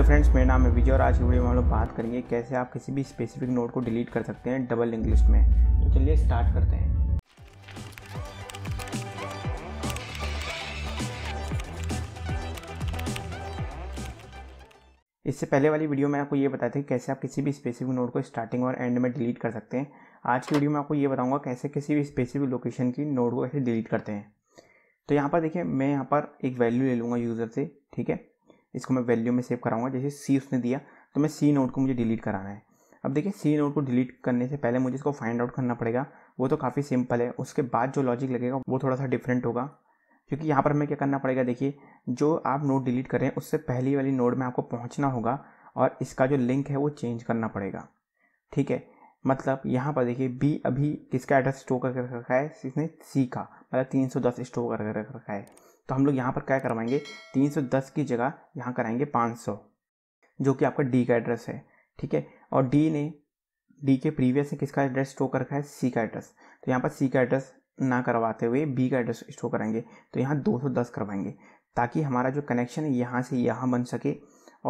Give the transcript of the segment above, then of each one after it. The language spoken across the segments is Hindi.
हेलो फ्रेंड्स मेरा नाम है विजय और आज की वीडियो में हम लोग बात करेंगे कैसे आप किसी भी स्पेसिफिक नोट को डिलीट कर सकते हैं डबल इंग्लिश में तो चलिए स्टार्ट करते हैं इससे पहले वाली वीडियो में आपको ये बताया था कि कैसे आप किसी भी स्पेसिफिक नोट को स्टार्टिंग और एंड में डिलीट कर सकते हैं आज की वीडियो में आपको ये बताऊंगा कैसे किसी भी स्पेसिफिक लोकेशन की नोट को कैसे डिलीट करते हैं तो यहाँ पर देखिए मैं यहाँ पर एक वैल्यू ले लूँगा यूज़र से ठीक है इसको मैं वैल्यू में सेव कराऊंगा जैसे सी उसने दिया तो मैं सी नोट को मुझे डिलीट कराना है अब देखिए सी नोट को डिलीट करने से पहले मुझे इसको फाइंड आउट करना पड़ेगा वो तो काफ़ी सिंपल है उसके बाद जो लॉजिक लगेगा वो थोड़ा सा डिफरेंट होगा क्योंकि यहाँ पर हमें क्या करना पड़ेगा देखिए जो आप नोट डिलीट कर रहे हैं उससे पहली वाली नोट में आपको पहुँचना होगा और इसका जो लिंक है वो चेंज करना पड़ेगा ठीक है मतलब यहाँ पर देखिए बी अभी किसका एड्रेस स्टोर करके रखा है इसने सी का मतलब तीन सौ दस स्टोर करके रख रखा है तो हम लोग यहाँ पर क्या करवाएंगे 310 की जगह यहाँ कराएंगे 500 जो कि आपका डी का एड्रेस है ठीक है और डी ने डी के प्रीवियस में किसका एड्रेस स्टोर कर रखा है सी का एड्रेस तो यहाँ पर सी का एड्रेस ना करवाते हुए बी का एड्रेस स्टोर कराएंगे तो यहाँ 210 करवाएंगे ताकि हमारा जो कनेक्शन है यहाँ से यहाँ बन सके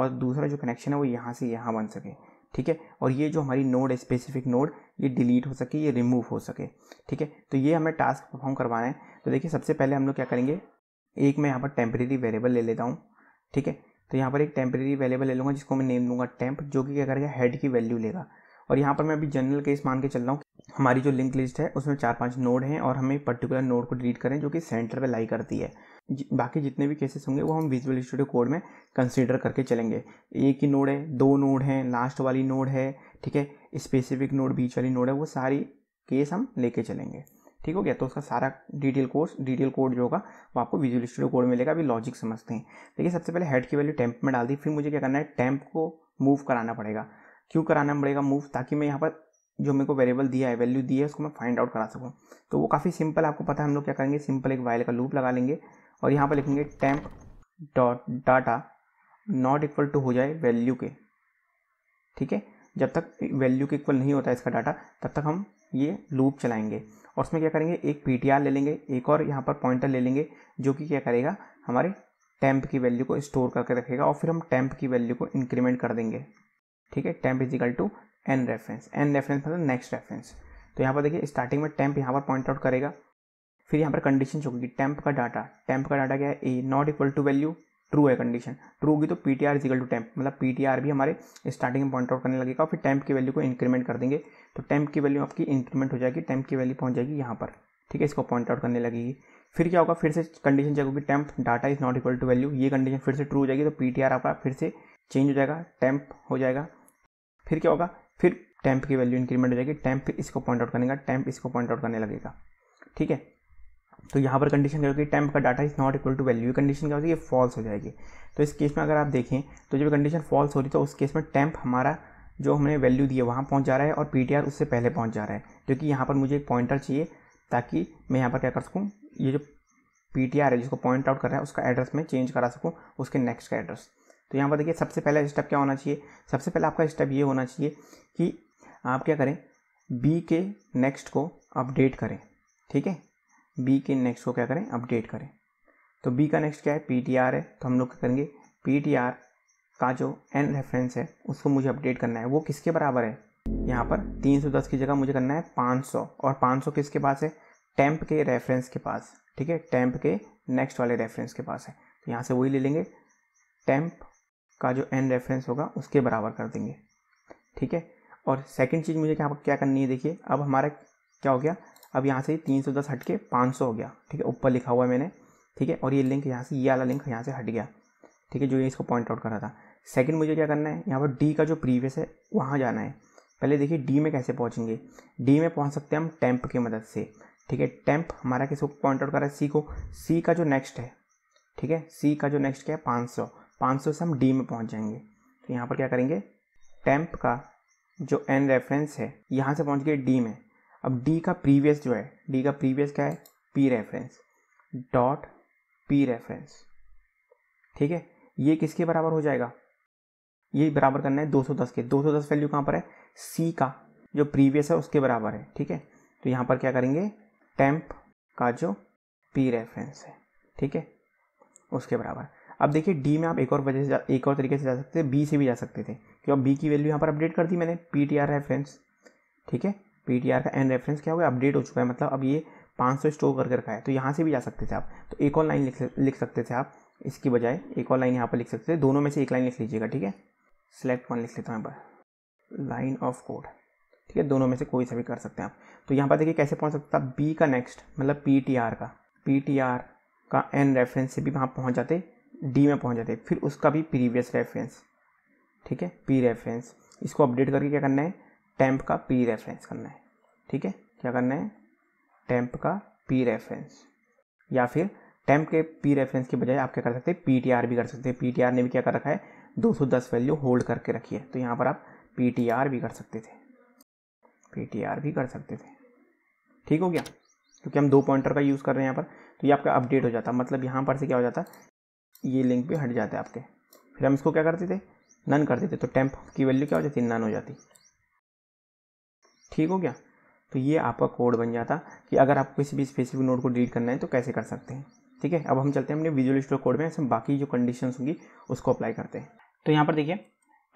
और दूसरा जो कनेक्शन है वो यहाँ से यहाँ बन सके ठीक है और ये जो हमारी नोड है स्पेसिफिक नोड ये डिलीट हो सके ये रिमूव हो सके ठीक है तो ये हमें टास्क परफॉर्म करवाना है तो देखिए सबसे पहले हम लोग क्या करेंगे एक मैं यहाँ पर टेम्परेरी वेरिएबल ले लेता हूँ ठीक है तो यहाँ पर एक टेम्परेरी वेरिएबल ले लूँगा जिसको मैं नेम दूंगा टेम्प जो कि क्या करेगा हेड की वैल्यू लेगा और यहाँ पर मैं अभी जनरल केस मान के चल रहा हूँ हमारी जो लिंक लिस्ट है उसमें चार पांच नोड हैं और हमें पर्टिकुलर नोड को डिलीट करें जो कि सेंटर पे लाई करती है बाकी जितने भी केसेस होंगे वो हम विजुअल स्टूडियो कोड में कंसीडर करके चलेंगे एक ही नोड है दो नोड हैं लास्ट वाली नोड है ठीक है स्पेसिफिक नोड बीच वाली नोड है वो सारी केस हम लेके चलेंगे ठीक हो गया तो उसका सारा डिटेल कोर्स डिटेल कोड जो होगा वो आपको विजुअल स्टूडियो कोड मिलेगा अभी लॉजिक समझते हैं देखिए सबसे पहले हेड की वैल्यू टैंप में डाल दी फिर मुझे क्या करना है टैंप को मूव कराना पड़ेगा क्यों कराना पड़ेगा मूव ताकि मैं यहाँ पर जो मेरे को वेरिएबल दिया है वैल्यू दी है उसको मैं फाइंड आउट करा सकूँ तो वो काफ़ी सिंपल आपको पता है हम लोग क्या करेंगे सिंपल एक वायल का लूप लगा लेंगे और यहाँ पर लिखेंगे temp dot data not equal to हो जाए वैल्यू के ठीक है जब तक वैल्यू के इक्वल नहीं होता इसका डाटा तब तक हम ये लूप चलाएंगे और उसमें क्या करेंगे एक पी ले लेंगे एक और यहाँ पर पॉइंटर ले लेंगे जो कि क्या करेगा हमारे टैंप की वैल्यू को स्टोर करके रखेगा और फिर हम टैंप की वैल्यू को इंक्रीमेंट कर देंगे ठीक है is equal to N reference N reference मतलब नेक्स्ट रेफरेंस तो यहाँ पर देखिए स्टार्टिंग में टैंप यहाँ पर पॉइंट आउट करेगा फिर यहाँ पर कंडीशन होगी टैंप का डाटा टैंप का डाटा क्या है a not equal to value true है कंडीशन ट्रू होगी तो P T R equal to temp मतलब पी टी आर भी हमारे स्टार्टिंग में पॉइंट आउट करने लगेगा फिर टैंप की वैल्यू को इंक्रीमेंट कर देंगे तो टैंप की वैल्यू आपकी इंक्रीमेंट हो जाएगी टैंप की वैल्यू पहुंच जाएगी यहाँ पर ठीक है इसको पॉइंट आउट करने लगेगी फिर क्या होगा फिर से कंडीशन चेक होगी temp data is not equal to value ये कंडीशन फिर से ट्रू हो जाएगी तो पी टी आर आपका फिर से चेंज हो जाएगा टैंप हो जाएगा फिर क्या होगा फिर टैंप की वैल्यू इंक्रीमेंट हो जाएगी टैंप इसको पॉइंट आउट करने का इसको पॉइंट आउट करने लगेगा ठीक है तो यहाँ पर कंडीशन क्या होगी टेम्प का data is not equal to value condition क्या होती है ये फॉल्स हो जाएगी तो इस केस में अगर आप देखें तो जब कंडीशन फॉल्स हो रही तो उस केस में टेम्प हमारा जो हमने वैल्यू दिया है वहाँ पहुँच जा रहा है और पी उससे पहले पहुँच जा रहा है क्योंकि यहाँ पर मुझे एक पॉइंटर चाहिए ताकि मैं यहाँ पर क्या कर सकूँ ये जो पी है जिसको पॉइंट आउट कर रहा है उसका एड्रेस मैं चेंज करा सकूँ उसके नेक्स्ट का एड्रेस तो यहाँ पर देखिए सबसे पहला स्टेप क्या होना चाहिए सबसे पहला आपका स्टेप ये होना चाहिए कि आप क्या करें बी के नेक्स्ट को अपडेट करें ठीक है बी के नेक्स्ट को क्या करें अपडेट करें तो बी का नेक्स्ट क्या है पी टी आर है तो हम लोग क्या करेंगे पी टी आर का जो एन रेफरेंस है उसको मुझे अपडेट करना है वो किसके बराबर है यहाँ पर 310 की जगह मुझे करना है 500 और 500 किसके पास है टेम्प के रेफरेंस के पास ठीक है टेम्प के नेक्स्ट वाले रेफरेंस के पास है तो यहाँ से वही ले लेंगे टेम्प का जो एन रेफरेंस होगा उसके बराबर कर देंगे ठीक है और सेकंड चीज़ मुझे यहाँ पर क्या करनी है देखिए अब हमारा क्या हो गया अब यहाँ से तीन सौ दस हट के पाँच सौ हो गया ठीक है ऊपर लिखा हुआ है मैंने ठीक है और ये लिंक यहाँ से ये वाला लिंक यहाँ से हट गया ठीक है जो ये इसको पॉइंट आउट कर रहा था सेकंड मुझे क्या करना है यहाँ पर डी का जो प्रीवियस है वहाँ जाना है पहले देखिए डी में कैसे पहुँचेंगे डी में पहुँच सकते हैं हम टेम्प की मदद से ठीक है टेम्प हमारा किसको पॉइंट आउट कर रहा है सी को सी का जो नेक्स्ट है ठीक है सी का जो नेक्स्ट क्या है पाँच सौ पाँच सौ से हम डी में पहुँच जाएंगे तो यहाँ पर क्या करेंगे टेम्प का जो एन रेफरेंस है यहाँ से पहुँच गए डी में अब डी का प्रीवियस जो है डी का प्रीवियस क्या है P reference dot P reference ठीक है ये किसके बराबर हो जाएगा ये बराबर करना है 210 के 210 वैल्यू कहाँ पर है सी का जो प्रीवियस है उसके बराबर है ठीक है तो यहाँ पर क्या करेंगे टेम्प का जो पी रेफरेंस है ठीक है उसके बराबर अब देखिए डी में आप एक और वजह से एक और तरीके से जा सकते थे बी से भी जा सकते थे क्यों बी की वैल्यू यहाँ पर अपडेट कर दी मैंने पी टी आर रेफरेंस ठीक है पी का एन रेफरेंस क्या हुआ अपडेट हो चुका है मतलब अब ये 500 स्टोर कर रखा है तो यहाँ से भी जा सकते थे आप तो एक और लाइन लिख लिख सकते थे आप इसकी बजाय एक और लाइन यहाँ पर लिख सकते थे दोनों में से एक लाइन लिख लीजिएगा ठीक है सिलेक्ट वन लिख लेता हूँ यहाँ पर लाइन ऑफ कोड ठीक है दोनों में से कोई सा भी कर सकते हैं आप तो यहाँ पर देखिए कैसे पहुँच सकता बी का नेक्स्ट मतलब पी का पी का एन रेफरेंस से भी वहाँ पहुँच जाते डी में पहुँच जाते फिर उसका भी प्रीवियस रेफरेंस ठीक है पी रेफरेंस इसको अपडेट करके क्या करना है टेम्प का पी रेफरेंस करना है ठीक है क्या करना है टेम्प का पी रेफरेंस या फिर टेम्प के पी रेफरेंस के बजाय आप क्या कर सकते हैं पी भी कर सकते हैं पी ने भी क्या कर रखा है 210 वैल्यू होल्ड करके रखी है तो यहाँ पर आप पी भी कर सकते थे पी भी कर सकते थे ठीक हो गया क्योंकि हम दो पॉइंटर का यूज़ कर रहे हैं यहाँ पर तो ये आपका अपडेट हो जाता मतलब यहाँ पर से क्या हो जाता ये लिंक भी हट जाते आपके फिर हम इसको क्या करते थे नन कर देते तो टेम्प की वैल्यू क्या हो जाती नन हो जाती ठीक हो गया तो ये आपका कोड बन जाता कि अगर आप किसी भी स्पेसिफिक नोड को डिलीट करना है तो कैसे कर सकते हैं ठीक है अब हम चलते हैं अपने विजुअल स्टोर कोड में ऐसे बाकी जो कंडीशंस होंगी उसको अप्लाई करते हैं तो यहाँ पर देखिए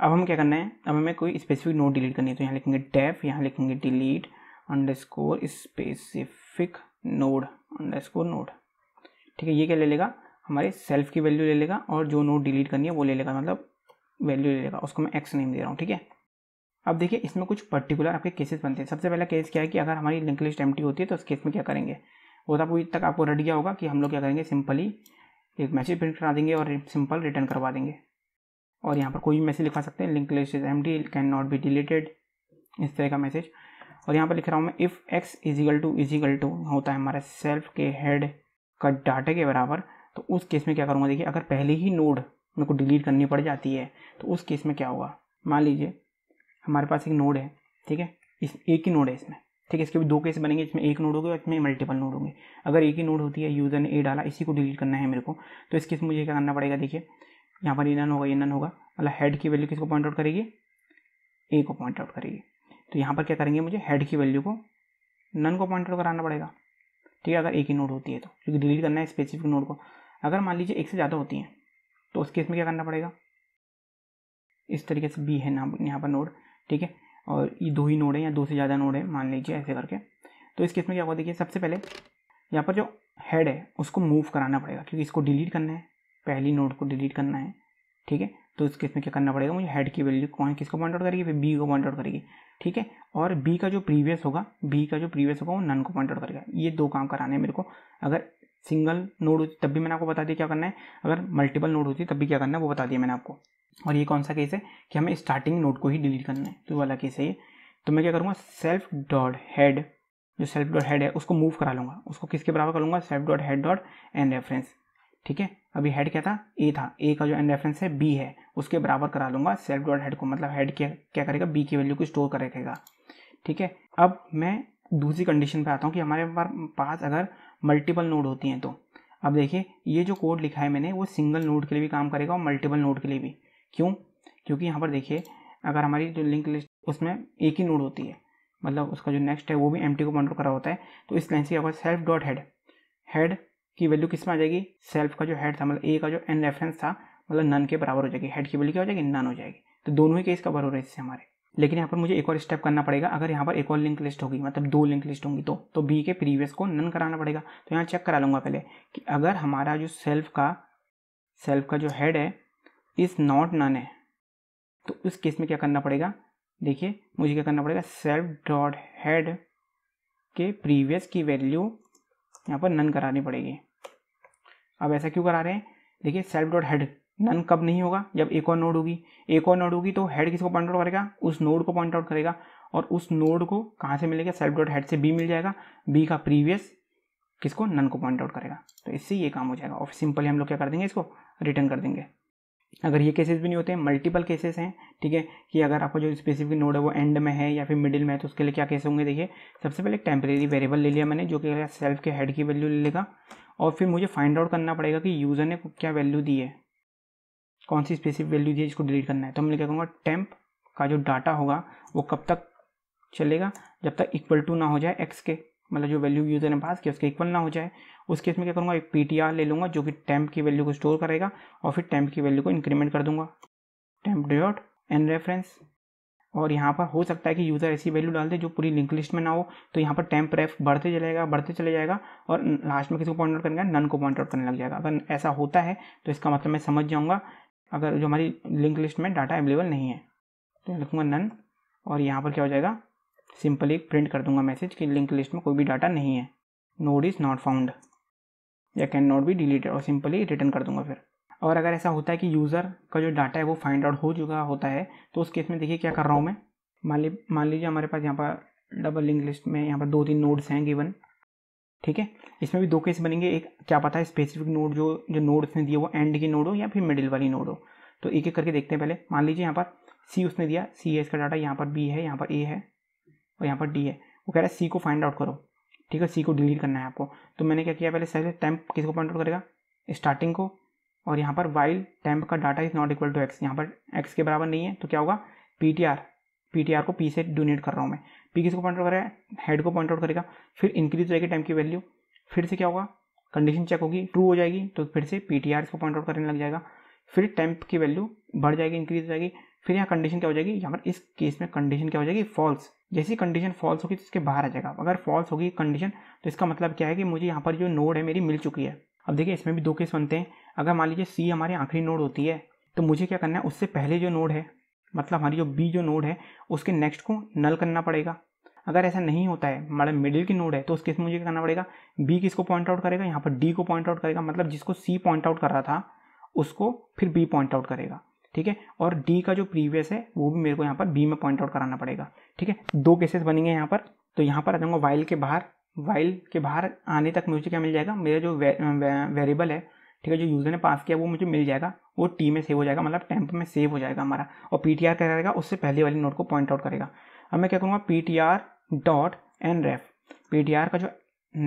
अब हम क्या करना है अब हमें कोई स्पेसिफिक नोट डिलीट करनी है तो यहाँ लिखेंगे डेफ यहाँ लिखेंगे delete underscore specific node underscore node ठीक है ये क्या ले लेगा हमारे सेल्फ की वैल्यू ले लेगा और जो नोट डिलीट करनी है वो ले लेगा मतलब वैल्यू ले लेगा उसको मैं एक्स नेम दे रहा हूँ ठीक है अब देखिए इसमें कुछ पर्टिकुलर आपके केसेस बनते हैं सबसे पहला केस क्या है कि अगर हमारी लिंक लिस्ट एम होती है तो उस केस में क्या करेंगे वो तो आपको तक आपको रट गया होगा कि हम लोग क्या करेंगे सिंपली एक मैसेज प्रिंट करा देंगे और सिंपल रिटर्न करवा देंगे और यहाँ पर कोई भी मैसेज लिखा सकते हैं लिंक लिस्ट इज एम कैन नॉट बी डिलीटेड इस तरह का मैसेज और यहाँ पर लिख रहा हूँ मैं if X equal to equal to होता है हमारे सेल्फ के हेड का डाटा के बराबर तो उस केस में क्या करूँगा देखिए अगर पहले ही नोड मेरे को डिलीट करनी पड़ जाती है तो उस केस में क्या होगा मान लीजिए हमारे पास एक नोड है ठीक है इस एक ही नोड है इसमें ठीक है इसके भी दो केस बनेंगे इसमें एक नोड होगा इसमें मल्टीपल नोड होंगे अगर एक ही नोड होती है यूज़र ने ए डाला इसी को डिलीट करना है मेरे को तो इस केस में मुझे क्या करना पड़ेगा देखिए यहाँ पर ये नन होगा ये नन होगा मतलब हेड की वैल्यू किसको पॉइंट आउट करेगी ए को पॉइंट आउट करेगी तो यहाँ पर क्या करेंगे मुझे हेड की वैल्यू को नन को पॉइंट आउट कराना पड़ेगा ठीक है अगर एक ही नोड होती है तो क्योंकि डिलीट करना है स्पेसिफिक नोड को अगर मान लीजिए एक से ज़्यादा होती हैं तो उस केस में क्या करना पड़ेगा इस तरीके से बी है नाम यहाँ पर नोड ठीक है और ये दो ही नोड है या दो से ज़्यादा नोड है मान लीजिए ऐसे करके तो इस केस में क्या होगा देखिए सबसे पहले यहाँ पर जो हेड है उसको मूव कराना पड़ेगा क्योंकि इसको डिलीट करना है पहली नोड को डिलीट करना है ठीक है तो इस केस में क्या करना पड़ेगा मुझे हेड की वैल्यू कौन किसको पॉइंट आउट करेगी फिर बी को पॉइंट आउट करेगी ठीक है और बी का जो प्रीवियस होगा बी का जो प्रीवियस होगा वो नन को पॉइंट आउट करेगा ये दो काम कराने हैं मेरे को अगर सिंगल नोड होती तब भी मैंने आपको बता दिया क्या करना है अगर मल्टीपल नोड होती तब भी क्या करना है वो बता दिया मैंने आपको और ये कौन सा केस है कि हमें स्टार्टिंग नोट को ही डिलीट करना है तो वाला केस है ये तो मैं क्या करूँगा सेल्फ डॉट हेड जो सेल्फ डॉट हेड है उसको मूव करा लूँगा उसको किसके बराबर करूँगा self dot head dot N reference ठीक है अभी हेड क्या था ए था ए का जो एन रेफरेंस है बी है उसके बराबर करा लूँगा सेल्फ डॉट हेड को मतलब हेड क्या क्या करेगा बी की वैल्यू को स्टोर कर रखेगा ठीक है अब मैं दूसरी कंडीशन पर आता हूँ कि हमारे पास अगर मल्टीपल नोड होती हैं तो अब देखिए ये जो कोड लिखा है मैंने वो सिंगल नोड के लिए भी काम करेगा और मल्टीपल नोड के लिए भी क्यों क्योंकि यहाँ पर देखिए अगर हमारी जो लिंक लिस्ट उसमें एक ही नोड होती है मतलब उसका जो नेक्स्ट है वो भी एम को कंट्रोल करा होता है तो इस लाइन से आपका सेल्फ डॉट हेड हेड की वैल्यू किस में आ जाएगी सेल्फ का जो हेड था मतलब ए का जो एन रेफरेंस था मतलब नन के बराबर हो जाएगी हेड की वैल्यू क्या हो जाएगी नन हो जाएगी तो दोनों ही केस कवर हो रहे हैं इससे हमारे लेकिन यहाँ पर मुझे एक और स्टेप करना पड़ेगा अगर यहाँ पर एक और लिंक लिस्ट होगी मतलब दो लिंक लिस्ट होंगी तो तो बी के प्रीवियस को नन कराना पड़ेगा तो यहाँ चेक करा लूँगा पहले कि अगर हमारा जो सेल्फ का सेल्फ का जो हेड है इज नॉट नन है तो उस केस में क्या करना पड़ेगा देखिए मुझे क्या करना पड़ेगा सेल्फ डॉट हेड के प्रीवियस की वैल्यू यहाँ पर नन करानी पड़ेगी अब ऐसा क्यों करा रहे हैं देखिए सेल्फ डॉट हेड नन कब नहीं होगा जब एक और नोड होगी एक और नोड होगी तो हेड किसको पॉइंट आउट करेगा उस नोड को पॉइंट आउट करेगा और उस नोड को कहाँ से मिलेगा सेल्फ डॉट हेड से बी मिल जाएगा बी का प्रीवियस किसको नन को पॉइंट आउट करेगा तो इससे ये काम हो जाएगा और सिंपली हम लोग क्या कर देंगे इसको रिटर्न कर देंगे अगर ये केसेस भी नहीं होते मल्टीपल केसेस हैं ठीक है कि अगर आपका जो स्पेसिफिक नोड है वो एंड में है या फिर मिडिल में है तो उसके लिए क्या केस होंगे देखिए सबसे पहले एक टेम्परेरी वेरिएबल ले लिया मैंने जो कि सेल्फ के हेड की वैल्यू ले लेगा और फिर मुझे फाइंड आउट करना पड़ेगा कि यूज़र ने क्या वैल्यू दी है कौन सी स्पेसिफिक वैल्यू दी है जिसको डिलीट करना है तो मैं क्या कहूँगा टेम्प का जो डाटा होगा वो कब तक चलेगा जब तक इक्वल टू ना हो जाए एक्स के मतलब जो वैल्यू यूज़र ने पास किया उसके इक्वल ना हो जाए उस केस में क्या करूँगा एक पी ले लूँगा जो कि टैंप की वैल्यू को स्टोर करेगा और फिर टैंप की वैल्यू को इंक्रीमेंट कर दूंगा टेम्प डॉट एन रेफरेंस और यहाँ पर हो सकता है कि यूज़र ऐसी वैल्यू डाल दे जो पूरी लिंक लिस्ट में ना हो तो यहाँ पर टैंप रेफ बढ़ते चलेगा बढ़ते चले जाएगा और लास्ट में किसी को पॉइंट आउट करेंगे नन को पॉइंट आउट करने लग जाएगा अगर ऐसा होता है तो इसका मतलब मैं समझ जाऊँगा अगर जो हमारी लिंक लिस्ट में डाटा अवेलेबल नहीं है तो लिखूँगा नन और यहाँ पर क्या हो जाएगा सिंपल एक प्रिंट कर दूंगा मैसेज कि लिंक लिस्ट में कोई भी डाटा नहीं है नोड इज़ नॉट फाउंड या कैन नॉट बी डिलीटेड और सिंपली रिटर्न कर दूंगा फिर और अगर ऐसा होता है कि यूज़र का जो डाटा है वो फाइंड आउट हो चुका होता है तो उस केस में देखिए क्या कर रहा हूँ मैं मान ली मान लीजिए हमारे पास यहाँ पर डबल लिंक लिस्ट में यहाँ पर दो तीन नोड्स हैं गिवन ठीक है इसमें भी दो केस बनेंगे एक क्या पता है स्पेसिफिक नोड जो जो नोड उसने दिया वो एंड की नोड हो या फिर मिडिल वाली नोड हो तो एक एक करके देखते हैं पहले मान लीजिए यहाँ पर सी उसने दिया सी है इसका डाटा यहाँ पर बी है यहाँ पर ए है और यहाँ पर डी है वो कह रहा है सी को फाइंड आउट करो ठीक है सी को डिलीट करना है आपको तो मैंने क्या किया पहले टैंप टैम्प किसको पॉइंट आउट करेगा स्टार्टिंग को और यहाँ पर वाइल टैंप का data is not equal to X यहाँ पर एक्स के बराबर नहीं है तो क्या होगा P T R P T R को पी से डोनेट कर रहा हूँ मैं पी किसको पॉइंट आउट करेगा हेड को पॉइंट आउट करेगा फिर इंक्रीज रहेगी टाइम की वैल्यू फिर से क्या होगा कंडीशन चेक होगी ट्रू हो जाएगी तो फिर से पी टी आर इसको पॉइंट आउट करने लग जाएगा फिर टैंप की वैल्यू बढ़ जाएगी इंक्रीज हो जाएगी फिर यहाँ कंडीशन क्या हो जाएगी यहाँ पर इस केस में कंडीशन क्या हो जाएगी फॉल्स जैसी कंडीशन फॉल्स होगी तो इसके बाहर आ जाएगा अगर फॉल्स होगी कंडीशन तो इसका मतलब क्या है कि मुझे यहाँ पर जो नोड है मेरी मिल चुकी है अब देखिए इसमें भी दो केस बनते हैं अगर मान लीजिए सी हमारी आखिरी नोड होती है तो मुझे क्या करना है उससे पहले जो नोड है मतलब हमारी जो बी जो नोड है उसके नेक्स्ट को नल करना पड़ेगा अगर ऐसा नहीं होता है मतलब मिडिल की नोड है तो उस केस में मुझे क्या करना पड़ेगा बी किसको पॉइंट आउट करेगा यहाँ पर डी को पॉइंट आउट करेगा मतलब जिसको सी पॉइंट आउट कर रहा था उसको फिर बी पॉइंट आउट करेगा ठीक है और डी का जो प्रीवियस है वो भी मेरे को यहाँ पर बी में पॉइंट आउट कराना पड़ेगा ठीक है दो केसेस बनेंगे यहाँ पर तो यहाँ पर आ जाऊँगा वाइल के बाहर वाइल के बाहर आने तक मुझे क्या मिल जाएगा मेरा जो वे, वेरिएबल है ठीक है जो यूज़र ने पास किया वो मुझे मिल जाएगा वो टी में सेव हो जाएगा मतलब टेम्प में सेव हो जाएगा हमारा और पी टी आर करेगा उससे पहले वाली नोट को पॉइंट आउट करेगा अब मैं क्या करूँगा P T R dot N ref P T R का जो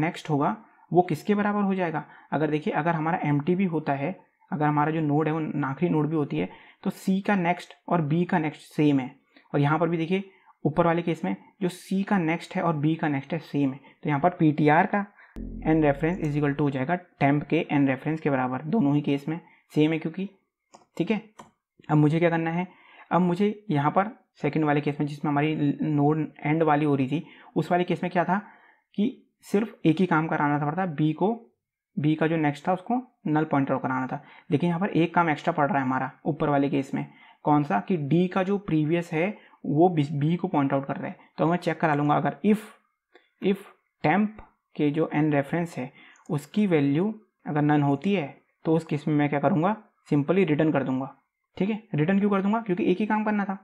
नेक्स्ट होगा वो किसके बराबर हो जाएगा अगर देखिए अगर हमारा एम टी भी होता है अगर हमारा जो नोड है वो आखिरी नोड भी होती है तो सी का नेक्स्ट और बी का नेक्स्ट सेम है और यहाँ पर भी देखिए ऊपर वाले केस में जो सी का नेक्स्ट है और बी का नेक्स्ट है सेम है तो यहाँ पर पी का N reference is equal to हो जाएगा टेम्प के एन रेफरेंस के बराबर दोनों ही केस में सेम है क्योंकि ठीक है अब मुझे क्या करना है अब मुझे यहाँ पर सेकेंड वाले केस में जिसमें हमारी नोड एंड वाली हो रही थी उस वाले केस में क्या था कि सिर्फ एक ही काम कराना था पड़ता बी को बी का जो नेक्स्ट था उसको नल पॉइंट आउट कराना था लेकिन यहाँ पर एक काम एक्स्ट्रा पड़ रहा है हमारा ऊपर वाले केस में कौन सा कि डी का जो प्रीवियस है वो बी को पॉइंट आउट कर रहा है तो मैं चेक करा लूँगा अगर इफ़ इफ़ टेम्प के जो एन रेफरेंस है उसकी वैल्यू अगर नन होती है तो उस केस में मैं क्या करूँगा सिंपली रिटर्न कर दूंगा ठीक है रिटर्न क्यों कर दूंगा क्योंकि एक ही काम करना था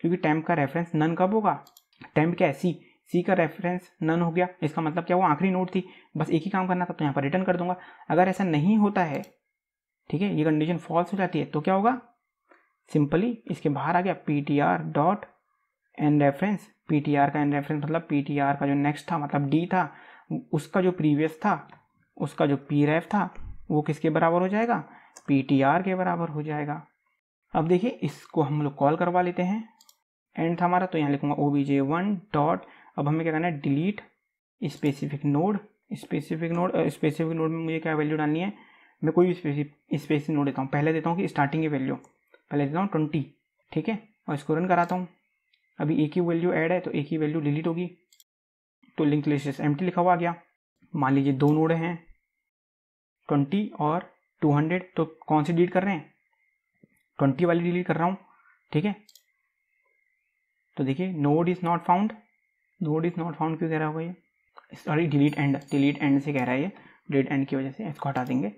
क्योंकि टेम्प का रेफरेंस नन कब होगा टेम्प क्या ऐसी सी का रेफरेंस नन हो गया इसका मतलब क्या वो आखिरी नोट थी बस एक ही काम करना था तो यहाँ पर रिटर्न कर दूंगा अगर ऐसा नहीं होता है ठीक है ये कंडीशन फॉल्स हो जाती है तो क्या होगा सिंपली इसके बाहर आ गया P T R dot N reference P T R का एन रेफरेंस मतलब पी टी आर का जो नेक्स्ट था मतलब डी था उसका जो प्रीवियस था उसका जो पी रेफ था वो किसके बराबर हो जाएगा पी टी आर के बराबर हो जाएगा अब देखिए इसको हम लोग कॉल करवा लेते हैं एंड था हमारा तो यहाँ लिखूंगा O B J one dot अब हमें क्या करना है delete specific node specific node specific node में मुझे क्या वैल्यू डालनी है मैं कोई भी स्पेसिफिक नोड देता हूँ पहले देता हूँ कि स्टार्टिंग की वैल्यू पहले देता हूँ ट्वेंटी ठीक है और इसको रन कराता हूँ अभी एक ही वैल्यू ऐड है तो एक ही वैल्यू डिलीट होगी तो लिंक लिस्ट एम लिखा हुआ आ गया मान लीजिए दो नोड हैं ट्वेंटी और टू हंड्रेड तो कौन सी डिलीट कर रहे हैं ट्वेंटी वाली डिलीट कर रहा हूँ ठीक है तो देखिए node is not found node is not found क्यों कह रहा होगा ये sorry delete end delete end से कह रहा है ये डिलीट एंड की वजह से इसको हटा देंगे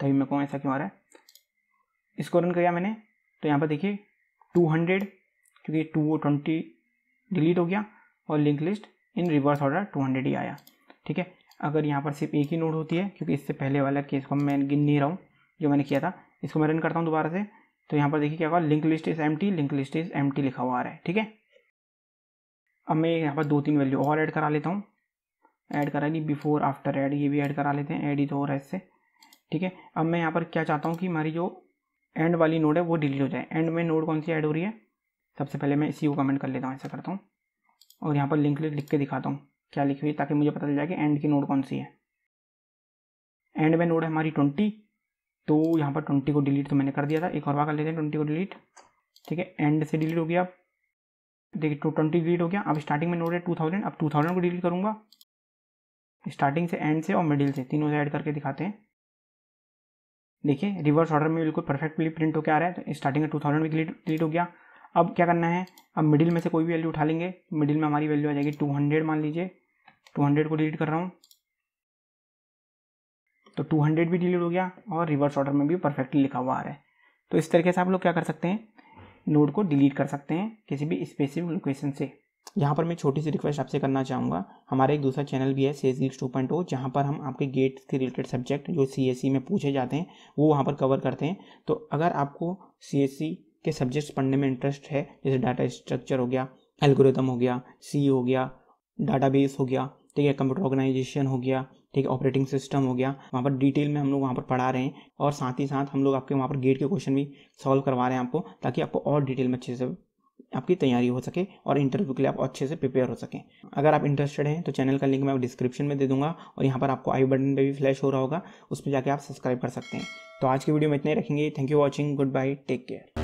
तभी मैं कहूँ ऐसा क्यों आ रहा है इसको रन किया मैंने तो यहाँ पर देखिए टू हंड्रेड क्योंकि टू ट्वेंटी डिलीट हो गया और link list in reverse order two hundred ही आया ठीक है अगर यहाँ पर सिर्फ एक ही नोड होती है क्योंकि इससे पहले वाला केस को मैं गिन नहीं रहा हूँ जो मैंने किया था इसको मैं रन करता हूँ दोबारा से तो यहाँ पर देखिए क्या होगा link list is M link list is M लिखा हुआ आ रहा है ठीक है अब मैं यहाँ पर दो तीन वैल्यू और ऐड करा लेता हूँ ऐड करा ली बिफोर आफ्टर ऐड ये भी ऐड करा लेते हैं ऐड ही और ऐसे ठीक है अब मैं यहाँ पर क्या चाहता हूँ कि हमारी जो एंड वाली नोड है वो डिलीट हो जाए एंड में नोड कौन सी ऐड हो रही है सबसे पहले मैं इसी को कमेंट कर लेता हूँ ऐसा करता हूँ और यहाँ पर लिंक लिख के दिखाता हूँ क्या लिखी हुई ताकि मुझे पता चल जाए कि एंड की नोड कौन सी है एंड में नोड है हमारी ट्वेंटी तो यहाँ पर ट्वेंटी को डिलीट तो मैंने कर दिया था एक और बार कर लेते हैं ट्वेंटी को डिलीट ठीक है एंड से डिलीट हो गया अब देखिए टू ट्वेंटी डिलीट हो गया अब स्टार्टिंग में नोट है टू थाउजेंड अब टू थाउजेंड को डिलीट करूँगा स्टार्टिंग से एंड से और मिडिल से तीनों से ऐड करके दिखाते हैं देखिए रिवर्स ऑर्डर में बिल्कुल परफेक्टली प्रिंट होकर आ रहा है तो स्टार्टिंग में टू थाउजेंड भी डिलीट डिलीट हो गया अब क्या करना है अब मिडिल में से कोई भी वैल्यू उठा लेंगे मिडिल में हमारी वैल्यू आ जाएगी टू हंड्रेड मान लीजिए टू हंड्रेड को डिलीट कर रहा हूँ तो टू हंड्रेड भी डिलीट हो गया और रिवर्स ऑर्डर में भी परफेक्टली लिखा हुआ आ रहा है तो इस तरीके से आप लोग क्या कर सकते हैं नोड को डिलीट कर सकते हैं किसी भी स्पेसिफिक लोकेशन से यहाँ पर मैं छोटी सी रिक्वेस्ट आपसे करना चाहूँगा हमारा एक दूसरा चैनल भी है सी एस टू पॉइंट जहाँ पर हम आपके गेट के रिलेटेड सब्जेक्ट जो सी में पूछे जाते हैं वो वहाँ पर कवर करते हैं तो अगर आपको सी के सब्जेक्ट्स पढ़ने में इंटरेस्ट है जैसे डाटा स्ट्रक्चर हो गया एल्गोरिदम हो गया सी हो गया डाटा हो गया ठीक है कंप्यूटर ऑर्गेनाइजेशन हो गया ठीक है ऑपरेटिंग सिस्टम हो गया वहाँ पर डिटेल में हम लोग वहाँ पर पढ़ा रहे हैं और साथ ही साथ हम लोग आपके वहाँ पर गेट के क्वेश्चन भी सॉल्व करवा रहे हैं आपको ताकि आपको और डिटेल में अच्छे से आपकी तैयारी हो सके और इंटरव्यू के लिए आप अच्छे से प्रिपेयर हो सकें अगर आप इंटरेस्टेड हैं तो चैनल का लिंक मैं डिस्क्रिप्शन में दे दूंगा और यहाँ पर आपको आई बटन पर भी फ्लैश हो रहा होगा उस पर जाकर आप सब्सक्राइब कर सकते हैं तो आज की वीडियो में इतने रखेंगे thank you watching goodbye take care